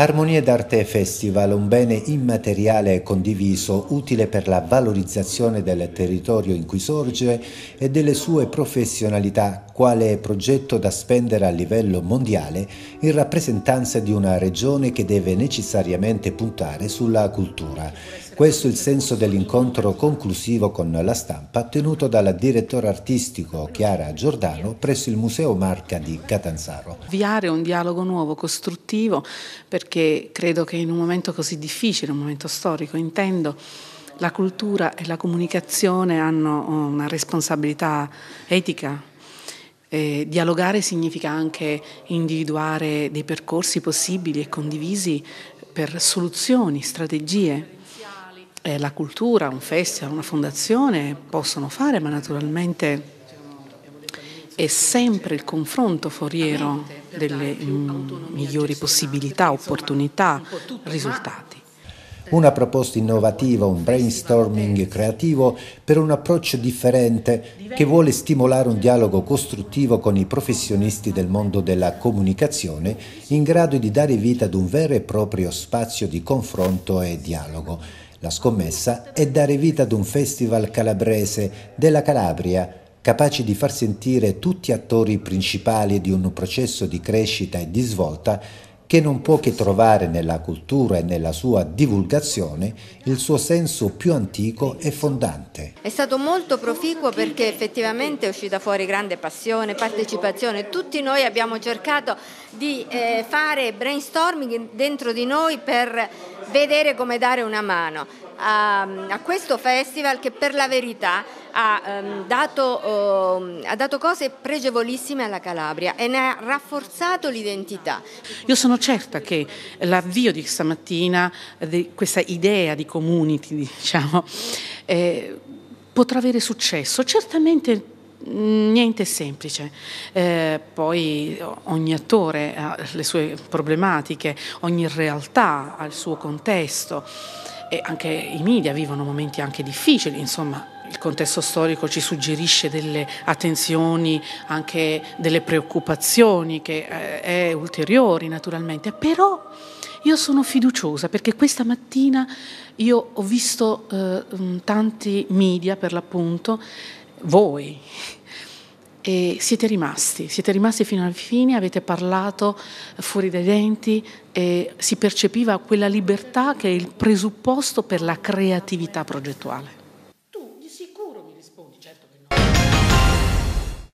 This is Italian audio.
Armonie d'Arte Festival, un bene immateriale e condiviso, utile per la valorizzazione del territorio in cui sorge e delle sue professionalità, quale progetto da spendere a livello mondiale in rappresentanza di una regione che deve necessariamente puntare sulla cultura. Questo è il senso dell'incontro conclusivo con la stampa tenuto dal direttore artistico Chiara Giordano presso il Museo Marca di Catanzaro. Viare un dialogo nuovo, costruttivo, perché credo che in un momento così difficile, un momento storico, intendo, la cultura e la comunicazione hanno oh, una responsabilità etica. Eh, dialogare significa anche individuare dei percorsi possibili e condivisi per soluzioni, strategie eh, la cultura, un festival, una fondazione possono fare, ma naturalmente è sempre il confronto foriero delle mm, migliori possibilità, opportunità, risultati. Una proposta innovativa, un brainstorming creativo per un approccio differente che vuole stimolare un dialogo costruttivo con i professionisti del mondo della comunicazione in grado di dare vita ad un vero e proprio spazio di confronto e dialogo la scommessa è dare vita ad un festival calabrese della Calabria, capace di far sentire tutti attori principali di un processo di crescita e di svolta che non può che trovare nella cultura e nella sua divulgazione il suo senso più antico e fondante. È stato molto proficuo perché effettivamente è uscita fuori grande passione, partecipazione. Tutti noi abbiamo cercato di eh, fare brainstorming dentro di noi per vedere come dare una mano a, a questo festival che per la verità ha, um, dato, um, ha, dato, cose pregevolissime alla Calabria e ne ha rafforzato l'identità. Io sono certa che l'avvio di stamattina, di questa idea di community, diciamo, eh, potrà avere successo. Certamente niente è semplice. Eh, poi ogni attore ha le sue problematiche, ogni realtà ha il suo contesto e anche i media vivono momenti anche difficili, insomma. Il contesto storico ci suggerisce delle attenzioni, anche delle preoccupazioni, che eh, è ulteriori naturalmente, però io sono fiduciosa perché questa mattina io ho visto eh, tanti media per l'appunto voi e siete rimasti, siete rimasti fino alla fine, avete parlato fuori dai denti e si percepiva quella libertà che è il presupposto per la creatività progettuale.